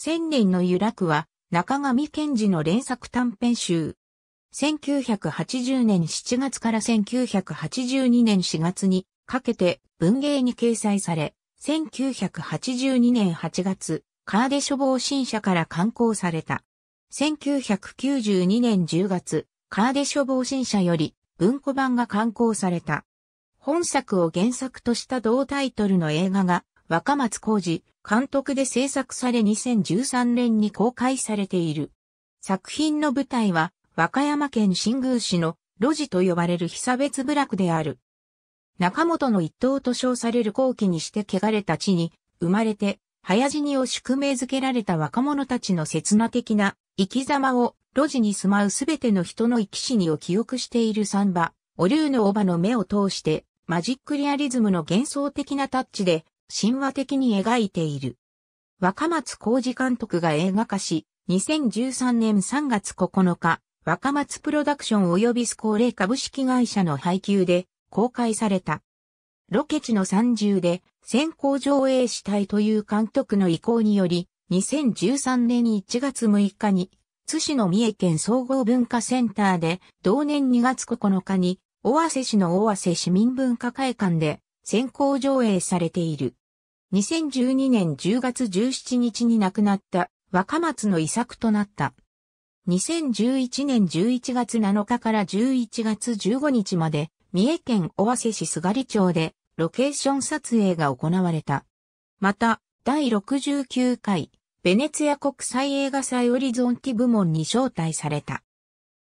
千年の由楽は、中上賢治の連作短編集。1980年7月から1982年4月にかけて文芸に掲載され、1982年8月、カーデ書房新社から刊行された。1992年10月、カーデ書房新社より文庫版が刊行された。本作を原作とした同タイトルの映画が若松浩二、監督で制作され2013年に公開されている。作品の舞台は、和歌山県新宮市の路地と呼ばれる被差別部落である。中本の一党と称される後期にして汚れた地に、生まれて、早死にを宿命づけられた若者たちの刹那的な生き様を、路地に住まうすべての人の生き死にを記憶している三馬、お竜のおばの目を通して、マジックリアリズムの幻想的なタッチで、神話的に描いている。若松浩二監督が映画化し、2013年3月9日、若松プロダクション及びスコーレ株式会社の配給で公開された。ロケ地の三重で先行上映したいという監督の意向により、2013年1月6日に、津市の三重県総合文化センターで、同年2月9日に、尾瀬市の尾瀬市民文化会館で、先行上映されている。2012年10月17日に亡くなった若松の遺作となった。2011年11月7日から11月15日まで、三重県尾鷲市菅里町で、ロケーション撮影が行われた。また、第69回、ベネツヤ国際映画祭オリゾンティ部門に招待された。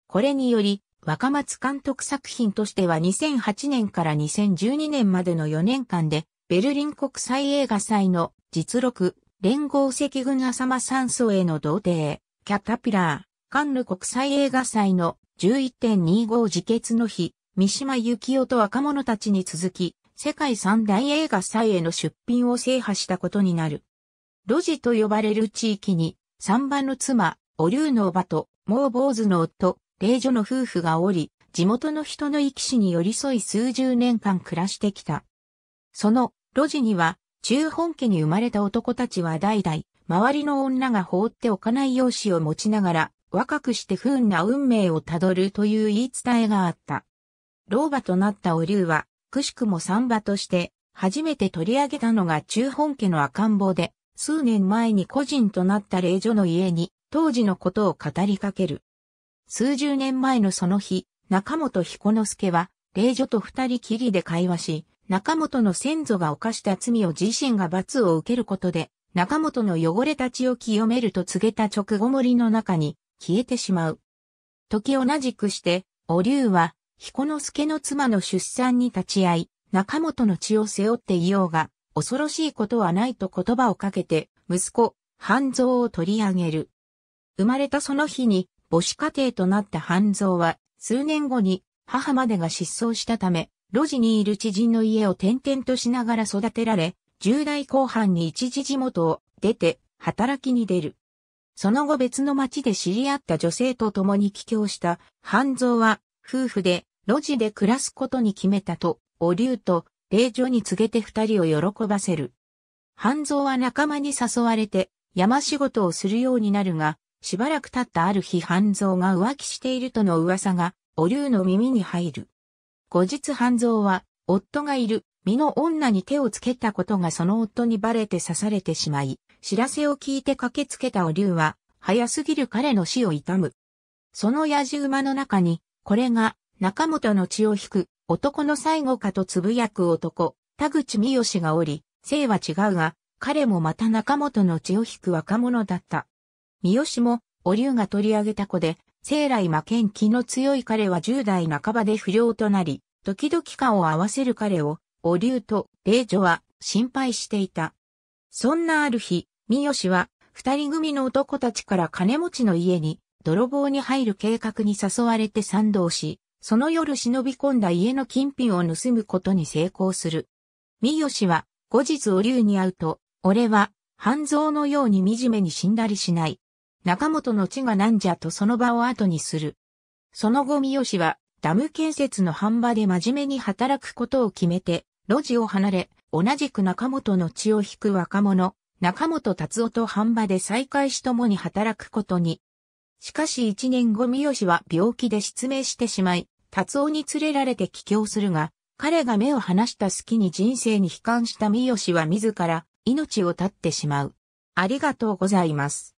これにより、若松監督作品としては2008年から2012年までの4年間で、ベルリン国際映画祭の実録、連合赤軍浅間山荘への童貞、キャタピラー、カンヌ国際映画祭の11.25自決の日、三島幸紀夫と若者たちに続き、世界三大映画祭への出品を制覇したことになる。路地と呼ばれる地域に、三番の妻、お竜のおばと、もう坊主の夫、霊女の夫婦がおり、地元の人の生き死に寄り添い数十年間暮らしてきた。その路地には、中本家に生まれた男たちは代々、周りの女が放っておかない容姿を持ちながら、若くして不運な運命をたどるという言い伝えがあった。老婆となったお竜は、くしくも三馬として、初めて取り上げたのが中本家の赤ん坊で、数年前に個人となった霊女の家に、当時のことを語りかける。数十年前のその日、中本彦之助は、霊女と二人きりで会話し、中本の先祖が犯した罪を自身が罰を受けることで、中本の汚れたちを清めると告げた直後森の中に消えてしまう。時同じくして、お竜は、彦之助の妻の出産に立ち会い、中本の血を背負っていようが、恐ろしいことはないと言葉をかけて、息子、半蔵を取り上げる。生まれたその日に、母子家庭となった半蔵は、数年後に母までが失踪したため、路地にいる知人の家を転々としながら育てられ、10代後半に一時地元を出て働きに出る。その後別の町で知り合った女性と共に帰郷した半蔵は夫婦で路地で暮らすことに決めたと、お竜と霊女に告げて二人を喜ばせる。半蔵は仲間に誘われて山仕事をするようになるが、しばらく経ったある日半蔵が浮気しているとの噂が、お竜の耳に入る。後日半蔵は、夫がいる、身の女に手をつけたことがその夫にバレて刺されてしまい、知らせを聞いて駆けつけたお竜は、早すぎる彼の死を悼む。その野じ馬の中に、これが、中本の血を引く、男の最後かとつぶやく男、田口三好がおり、姓は違うが、彼もまた中本の血を引く若者だった。三好も、お竜が取り上げた子で、生来負けん気の強い彼は10代半ばで不良となり、時々顔を合わせる彼を、お竜と霊女は心配していた。そんなある日、三好は、二人組の男たちから金持ちの家に、泥棒に入る計画に誘われて賛同し、その夜忍び込んだ家の金品を盗むことに成功する。三好は、後日お竜に会うと、俺は、半蔵のように惨めに死んだりしない。中本の地がなんじゃとその場を後にする。その後三好はダム建設の販売で真面目に働くことを決めて、路地を離れ、同じく中本の血を引く若者、中本達夫と販売で再会し共に働くことに。しかし一年後三好は病気で失明してしまい、達夫に連れられて帰郷するが、彼が目を離した隙に人生に悲観した三好は自ら命を絶ってしまう。ありがとうございます。